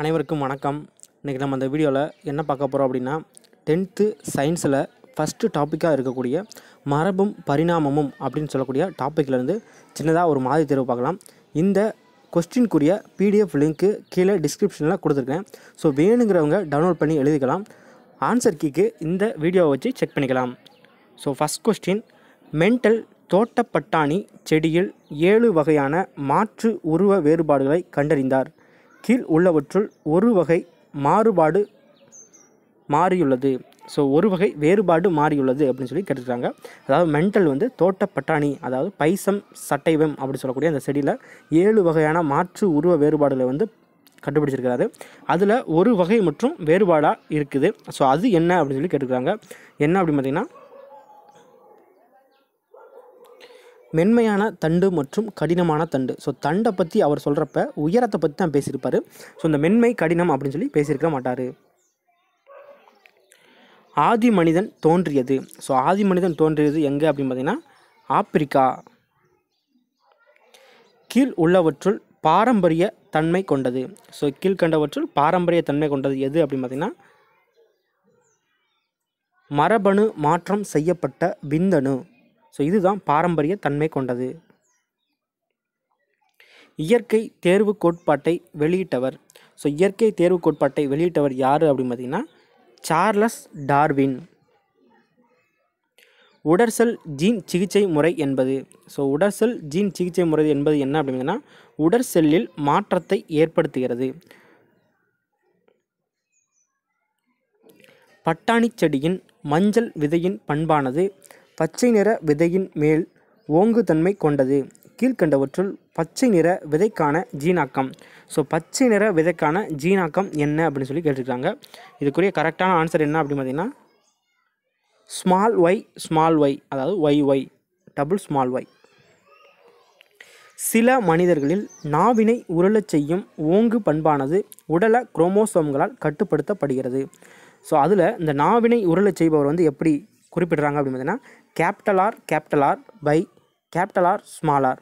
அனைவருக்கும் வணக்கம் இன்றைக்கி நம்ம அந்த வீடியோவில் என்ன பார்க்க போகிறோம் அப்படின்னா டென்த்து சயின்ஸில் ஃபஸ்ட்டு டாப்பிக்காக இருக்கக்கூடிய மரபும் பரிணாமமும் அப்படின்னு சொல்லக்கூடிய டாப்பிக்லேருந்து சின்னதாக ஒரு மாதிரி தேர்வு பார்க்கலாம் இந்த கொஸ்டின்குரிய பிடிஎஃப் லிங்க்கு கீழே டிஸ்கிரிப்ஷனில் கொடுத்துருக்கேன் ஸோ வேணுங்கிறவங்க டவுன்லோட் பண்ணி எழுதிக்கலாம் ஆன்சர் கீக்கு இந்த வீடியோவை வச்சு செக் பண்ணிக்கலாம் ஸோ ஃபஸ்ட் கொஸ்டின் மென்டல் தோட்டப்பட்டாணி செடியில் ஏழு வகையான மாற்று உருவ வேறுபாடுகளை கண்டறிந்தார் கீழ் உள்ளவற்றுள் ஒரு வகை மாறுபாடு மாறியுள்ளது ஸோ ஒரு வகை வேறுபாடு மாறியுள்ளது அப்படின்னு சொல்லி கேட்டுருக்காங்க அதாவது மென்டல் வந்து தோட்டப்பட்டாணி அதாவது பைசம் சட்டைவம் அப்படின்னு சொல்லக்கூடிய அந்த செடியில் ஏழு வகையான மாற்று உருவ வேறுபாடுகளை வந்து கண்டுபிடிச்சிருக்கிறாரு அதில் ஒரு வகை மற்றும் வேறுபாடாக இருக்குது ஸோ அது என்ன அப்படின்னு சொல்லி கேட்டுருக்காங்க என்ன அப்படின்னு பார்த்திங்கன்னா மென்மையான தண்டு மற்றும் கடினமான தண்டு ஸோ தண்டை பற்றி அவர் சொல்கிறப்ப உயரத்தை பற்றி தான் பேசியிருப்பார் ஸோ இந்த மென்மை கடினம் அப்படின்னு சொல்லி பேசியிருக்க மாட்டார் ஆதி மனிதன் தோன்றியது ஸோ ஆதி மனிதன் தோன்றியது எங்கே அப்படின்னு பார்த்தீங்கன்னா ஆப்பிரிக்கா கீழ் உள்ளவற்றுள் பாரம்பரிய தன்மை கொண்டது ஸோ கண்டவற்றுள் பாரம்பரிய தன்மை கொண்டது எது அப்படின்னு பார்த்தீங்கன்னா மரபணு மாற்றம் செய்யப்பட்ட விந்தணு ஸோ இதுதான் பாரம்பரிய தன்மை கொண்டது இயற்கை தேர்வு கோட்பாட்டை வெளியிட்டவர் ஸோ இயற்கை தேர்வு கோட்பாட்டை வெளியிட்டவர் யார் அப்படின்னு பார்த்தீங்கன்னா சார்லஸ் டார்வின் உடற்சல் ஜீன் சிகிச்சை முறை என்பது ஸோ உடற்சல் ஜீன் சிகிச்சை முறை என்பது என்ன அப்படின்னா உடற்செல்லில் மாற்றத்தை ஏற்படுத்துகிறது பட்டாணி செடியின் மஞ்சள் விதையின் பண்பானது பச்சை நிற விதையின் மேல் ஓங்கு தன்மை கொண்டது கீழ்கண்டவற்றுள் பச்சை நிற விதைக்கான ஜீனாக்கம் ஸோ பச்சை நிற விதைக்கான ஜீனாக்கம் என்ன அப்படின்னு சொல்லி கேட்டிருக்காங்க இதுக்குரிய கரெக்டான ஆன்சர் என்ன அப்படின்னு பார்த்தீங்கன்னா ஸ்மால் ஒய் ஸ்மால் ஒய் அதாவது Y Y double small Y சில மனிதர்களில் நாவினை உருளச் செய்யும் ஓங்கு பண்பானது உடல குரோமோசோம்களால் கட்டுப்படுத்தப்படுகிறது ஸோ அதில் இந்த நாவினை உருளச் செய்பவர் வந்து எப்படி குறிப்பிடுறாங்க அப்படின்னு பார்த்தீங்கன்னா capital R capital R by capital R small R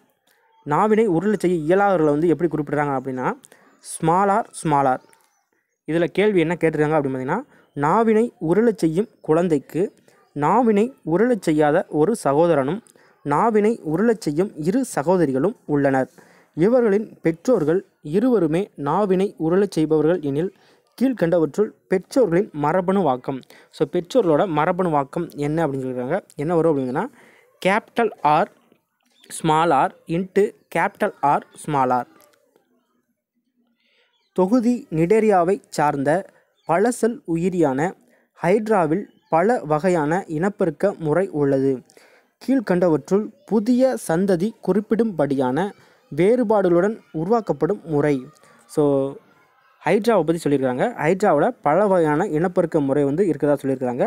நாவினை உருளை செய்ய இயலாதவர்களை வந்து எப்படி குறிப்பிட்றாங்க அப்படின்னா ஸ்மால் ஆர் ஸ்மால் ஆர் இதில் கேள்வி என்ன கேட்டிருக்காங்க அப்படின்னு பார்த்தீங்கன்னா நாவினை உருளை செய்யும் குழந்தைக்கு நாவினை உருளை செய்யாத ஒரு சகோதரனும் நாவினை உருளை செய்யும் இரு சகோதரிகளும் உள்ளனர் இவர்களின் பெற்றோர்கள் இருவருமே நாவினை உருளை செய்பவர்கள் எனில் கீழ்கண்டவற்றுள் பெற்றோர்களின் மரபணு வாக்கம் ஸோ பெற்றோர்களோட மரபணு வாக்கம் என்ன அப்படின்னு சொல்லியிருக்காங்க என்ன வரும் அப்படிங்கன்னா capital R small R into capital R small R தொகுதி நிடேரியாவை சார்ந்த பழசல் உயிரியான ஹைட்ராவில் பல வகையான இனப்பெருக்க முறை உள்ளது கீழ்கண்டவற்றுள் புதிய சந்ததி குறிப்பிடும்படியான வேறுபாடுகளுடன் உருவாக்கப்படும் முறை ஸோ ஹைட்ராவை பற்றி சொல்லியிருக்காங்க ஹைட்ராவில் பல வகையான இனப்பெருக்க முறை வந்து இருக்கிறதா சொல்லியிருக்கிறாங்க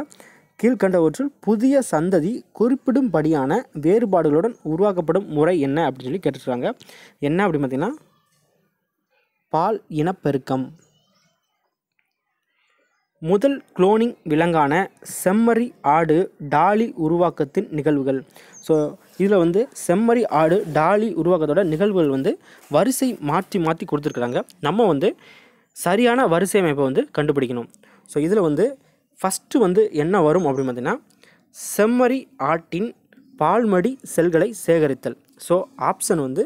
கீழ்கண்டவற்றில் புதிய சந்ததி குறிப்பிடும்படியான வேறுபாடுகளுடன் உருவாக்கப்படும் முறை என்ன அப்படின்னு சொல்லி கேட்டுருக்காங்க என்ன அப்படின்னு பார்த்தீங்கன்னா பால் இனப்பெருக்கம் முதல் குளோனிங் விலங்கான செம்மறி ஆடு டாலி உருவாக்கத்தின் நிகழ்வுகள் ஸோ இதில் வந்து செம்மறி ஆடு டாலி உருவாக்கத்தோட நிகழ்வுகள் வந்து வரிசை மாற்றி மாற்றி கொடுத்துருக்குறாங்க நம்ம வந்து சரியான வரிசை அமைப்பை வந்து கண்டுபிடிக்கணும் ஸோ இதில் வந்து ஃபஸ்ட்டு வந்து என்ன வரும் அப்படின்னு பார்த்தீங்கன்னா செம்மறி ஆட்டின் பால்மடி செல்களை சேகரித்தல் ஸோ ஆப்ஷன் வந்து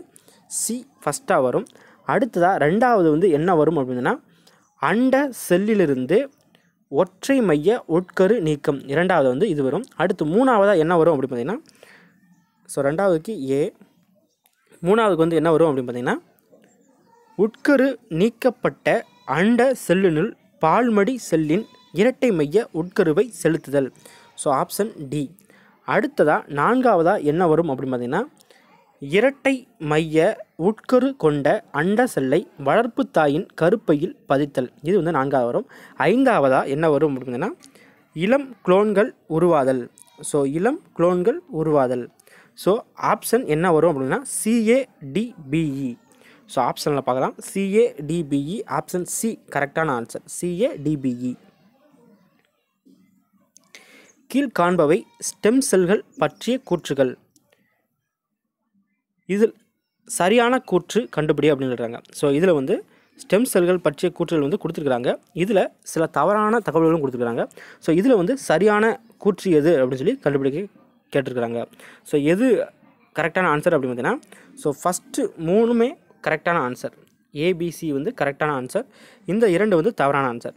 சி ஃபஸ்ட்டாக வரும் அடுத்ததாக ரெண்டாவது வந்து என்ன வரும் அப்படின்னா அண்ட செல்லிலிருந்து ஒற்றை மைய உட்கரு நீக்கம் இரண்டாவது வந்து இது வரும் அடுத்து மூணாவதாக என்ன வரும் அப்படின்னு பார்த்தீங்கன்னா ஸோ ரெண்டாவதுக்கு ஏ மூணாவதுக்கு வந்து என்ன வரும் அப்படின்னு பார்த்தீங்கன்னா உட்கரு நீக்கப்பட்ட அண்ட செல்லுனுள் பால்மடி செல்லின் இரட்டை மைய உட்கருவை செலுத்துதல் ஸோ ஆப்ஷன் டி அடுத்ததாக நான்காவதாக என்ன வரும் அப்படின்னு பார்த்தீங்கன்னா இரட்டை மைய உட்கரு கொண்ட அண்ட செல்லை வளர்ப்பு தாயின் கருப்பையில் பதித்தல் இது வந்து நான்காவது வரும் ஐந்தாவதாக என்ன வரும் அப்படின்னா இளம் குளோன்கள் உருவாதல் ஸோ இளம் குளோன்கள் உருவாதல் ஸோ ஆப்ஷன் என்ன வரும் அப்படின்னா சிஏடிபிஇ ஸோ ஆப்ஷனில் பார்க்கலாம் சிஏ டிபிஇ ஆப்ஷன் சி கரெக்டான ஆன்சர் சிஏ டிபிஇ கீழ்காண்பவை ஸ்டெம் செல்கள் பற்றிய கூற்றுகள் இதில் சரியான கூற்று கண்டுபிடி சொல்கிறாங்க ஸோ இதில் வந்து ஸ்டெம் செல்கள் பற்றிய கூற்றுகள் வந்து கொடுத்துருக்குறாங்க இதில் சில தவறான தகவல்களும் கொடுத்துருக்குறாங்க ஸோ இதில் வந்து சரியான கூற்று எது அப்படின்னு சொல்லி கண்டுபிடிக்க கேட்டிருக்கிறாங்க ஸோ எது கரெக்டான ஆன்சர் அப்படின்னு பார்த்தீங்கன்னா ஸோ ஃபஸ்ட்டு மூணுமே கரெக்டான ஆன்சர் ஏபிசி வந்து கரெக்டான ஆன்சர் இந்த இரண்டு வந்து தவறான ஆன்சர்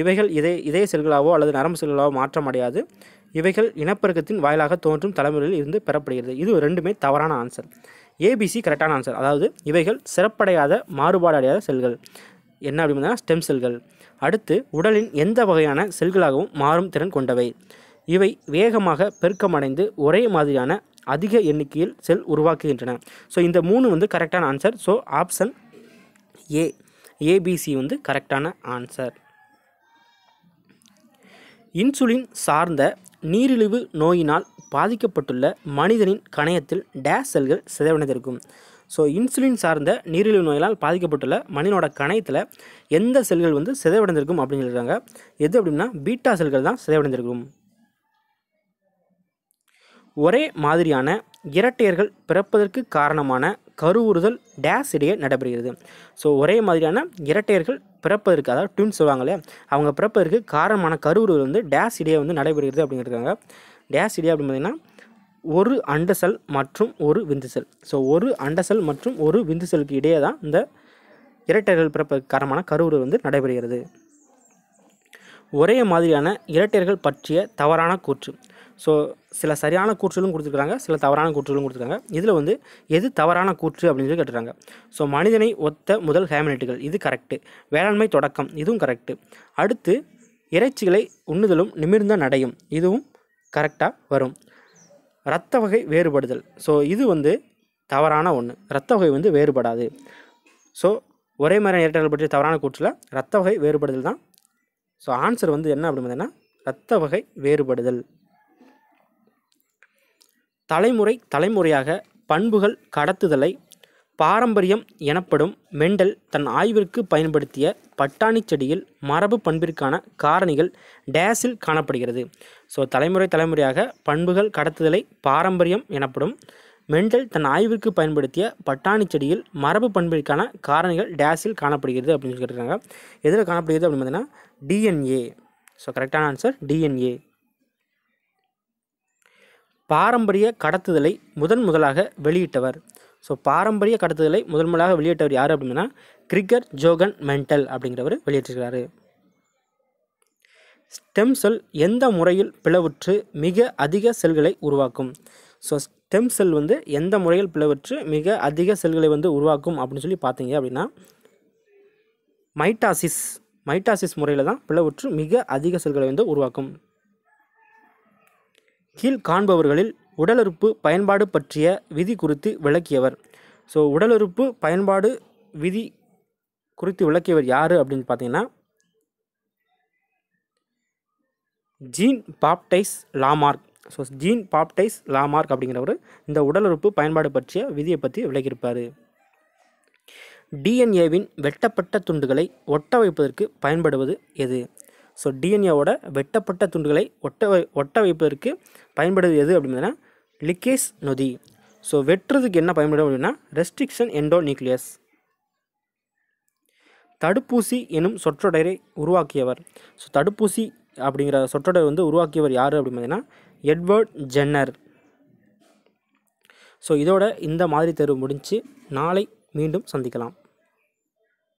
இவைகள் இதே இதய செல்களாவோ அல்லது நரம்பு செல்களாவோ மாற்றம் அடையாது இவைகள் இனப்பெருக்கத்தின் வாயிலாக தோன்றும் தலைமுறையில் இருந்து பெறப்படுகிறது இது ரெண்டுமே தவறான ஆன்சர் ஏபிசி கரெக்டான ஆன்சர் அதாவது இவைகள் சிறப்படையாத மாறுபாடு அடையாத செல்கள் என்ன அப்படின்னா ஸ்டெம் செல்கள் அடுத்து உடலின் எந்த வகையான செல்களாகவும் மாறும் திறன் கொண்டவை இவை வேகமாக பெருக்கமடைந்து ஒரே மாதிரியான அதிக எண்ணிக்கையில் செல் உருவாக்குகின்றன ஸோ இந்த மூணு வந்து கரெக்டான answer so option A A B C வந்து கரெக்டான ஆன்சர் இன்சுலின் சார்ந்த நீரிழிவு நோயினால் பாதிக்கப்பட்டுள்ள மனிதனின் கணையத்தில் டேஸ் செல்கள் சிதைவடைந்திருக்கும் ஸோ இன்சுலின் சார்ந்த நீரிழிவு நோயினால் பாதிக்கப்பட்டுள்ள மனிதனோட கணையத்தில் எந்த செல்கள் வந்து சிதைவடைந்திருக்கும் அப்படின்னு சொல்கிறாங்க எது அப்படின்னா பீட்டா செல்கள் தான் சிதைவடைந்திருக்கும் ஒரே மாதிரியான இரட்டையர்கள் பிறப்பதற்கு காரணமான கருவுறுதல் டேஸ் இடையே நடைபெறுகிறது ஸோ ஒரே மாதிரியான இரட்டையர்கள் பிறப்பதற்கு அதாவது ட்வின்ஸ் சொல்லுவாங்க இல்லையா அவங்க பிறப்பதற்கு காரணமான கருவுறுதல் வந்து டேஸ் இடையே வந்து நடைபெறுகிறது அப்படிங்கிறதுக்காங்க டேஸ் இடையே அப்படின்னு பார்த்திங்கன்னா ஒரு அண்டசல் மற்றும் ஒரு விந்துசல் ஸோ ஒரு அண்டசல் மற்றும் ஒரு விந்துசலுக்கு இடையே தான் இந்த இரட்டையர்கள் பிறப்பதற்கு காரணமான கருவுறுதல் வந்து நடைபெறுகிறது ஒரே மாதிரியான இரட்டையர்கள் பற்றிய தவறான கூற்று ஸோ சில சரியான கூற்றுகளும் கொடுத்துருக்காங்க சில தவறான கூற்றுகளும் கொடுத்துருக்காங்க இதில் வந்து எது தவறான கூற்று அப்படின்னு சொல்லி கேட்டுறாங்க ஸோ மனிதனை ஒத்த முதல் ஹேமினட்டுகள் இது கரெக்டு வேளாண்மை தொடக்கம் இதுவும் கரெக்டு அடுத்து இறைச்சிகளை உண்ணுதலும் நிமிர்ந்த நடையும் இதுவும் கரெக்டாக வரும் இரத்த வகை வேறுபடுதல் ஸோ இது வந்து தவறான ஒன்று இரத்த வகை வந்து வேறுபடாது ஸோ ஒரே மாதிரி இரட்டைகள் பற்றிய தவறான கூற்றில் இரத்த வகை வேறுபடுதல் தான் ஸோ ஆன்சர் வந்து என்ன அப்படின்னு பார்த்தீங்கன்னா இரத்த வகை வேறுபடுதல் தலைமுறை தலைமுறையாக பண்புகள் கடத்துதலை பாரம்பரியம் எனப்படும் மெண்டல் தன் ஆய்விற்கு பயன்படுத்திய பட்டாணி செடியில் மரபு பண்பிற்கான காரணிகள் டேஸில் காணப்படுகிறது ஸோ தலைமுறை தலைமுறையாக பண்புகள் கடத்துதலை பாரம்பரியம் எனப்படும் மெண்டல் தன் ஆய்விற்கு பயன்படுத்திய பட்டாணி செடியில் மரபு பண்பிற்கான காரணிகள் டேஸில் காணப்படுகிறது அப்படின்னு சொல்லியிருக்காங்க எதில் காணப்படுகிறது அப்படின்னு பார்த்தீங்கன்னா டிஎன்ஏ ஸோ கரெக்டான ஆன்சர் டிஎன்ஏ பாரம்பரிய கடத்துதலை முதன் முதலாக வெளியிட்டவர் ஸோ பாரம்பரிய கடத்துதலை முதன் முதலாக வெளியிட்டவர் யார் அப்படின்னா கிரிக்கர் ஜோகன் மென்டல் அப்படிங்கிறவர் வெளியிட்டிருக்கிறாரு ஸ்டெம் செல் எந்த முறையில் பிளவுற்று மிக அதிக செல்களை உருவாக்கும் ஸோ ஸ்டெம் செல் வந்து எந்த முறையில் பிளவுற்று மிக அதிக செல்களை வந்து உருவாக்கும் அப்படின்னு சொல்லி பார்த்தீங்க அப்படின்னா மைட்டாசிஸ் மைட்டாசிஸ் முறையில் தான் பிளவுற்று மிக அதிக செல்களை வந்து உருவாக்கும் கீழ் காண்பவர்களில் உடலுறுப்பு பயன்பாடு பற்றிய விதி குறித்து விளக்கியவர் ஸோ உடலுறுப்பு பயன்பாடு விதி குறித்து விளக்கியவர் யார் அப்படின்னு பார்த்தீங்கன்னா Jean Baptiste Lamarck so Jean Baptiste Lamarck அப்படிங்கிறவர் இந்த உடலுறுப்பு பயன்பாடு பற்றிய விதியை பற்றி விளக்கியிருப்பார் டிஎன்ஏவின் வெட்டப்பட்ட துண்டுகளை ஒட்ட வைப்பதற்கு பயன்படுவது எது ஸோ டிஎன்ஏவோட வெட்டப்பட்ட துண்டுகளை ஒட்ட ஒட்ட வைப்பதற்கு பயன்படுவது எது அப்படின்னா லிக்கேஸ் நொதி ஸோ வெட்டுறதுக்கு என்ன பயன்படும் அப்படின்னா ரெஸ்ட்ரிக்ஷன் எண்டோ நியூக்ளியஸ் தடுப்பூசி எனும் சொற்றொடரை உருவாக்கியவர் ஸோ தடுப்பூசி அப்படிங்கிற சொற்றொடர் வந்து உருவாக்கியவர் யார் அப்படின்னு பார்த்தீங்கன்னா எட்வர்ட் ஜென்னர் ஸோ இதோட இந்த மாதிரி தேர்வு முடிஞ்சு நாளை மீண்டும் சந்திக்கலாம்